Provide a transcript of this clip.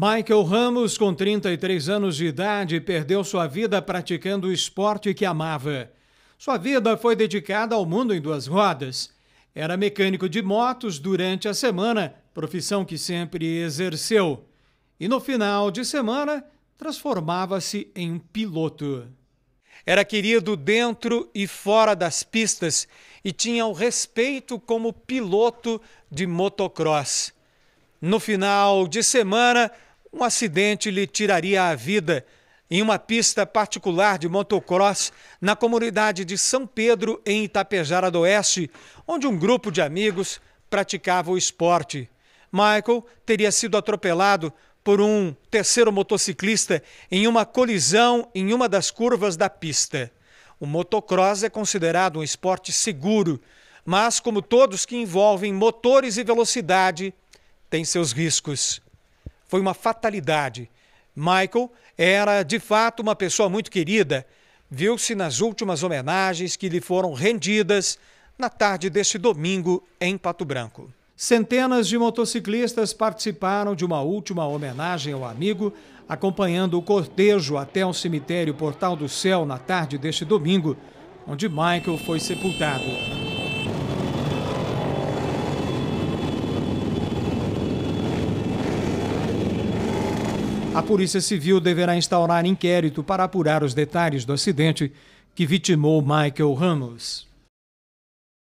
Michael Ramos, com 33 anos de idade, perdeu sua vida praticando o esporte que amava. Sua vida foi dedicada ao mundo em duas rodas. Era mecânico de motos durante a semana, profissão que sempre exerceu. E no final de semana, transformava-se em piloto. Era querido dentro e fora das pistas e tinha o respeito como piloto de motocross. No final de semana, um acidente lhe tiraria a vida em uma pista particular de motocross na comunidade de São Pedro, em Itapejara do Oeste, onde um grupo de amigos praticava o esporte. Michael teria sido atropelado por um terceiro motociclista em uma colisão em uma das curvas da pista. O motocross é considerado um esporte seguro, mas, como todos que envolvem motores e velocidade, tem seus riscos. Foi uma fatalidade. Michael era de fato uma pessoa muito querida. Viu-se nas últimas homenagens que lhe foram rendidas na tarde deste domingo em Pato Branco. Centenas de motociclistas participaram de uma última homenagem ao amigo, acompanhando o cortejo até o cemitério Portal do Céu na tarde deste domingo, onde Michael foi sepultado. A Polícia Civil deverá instaurar inquérito para apurar os detalhes do acidente que vitimou Michael Ramos.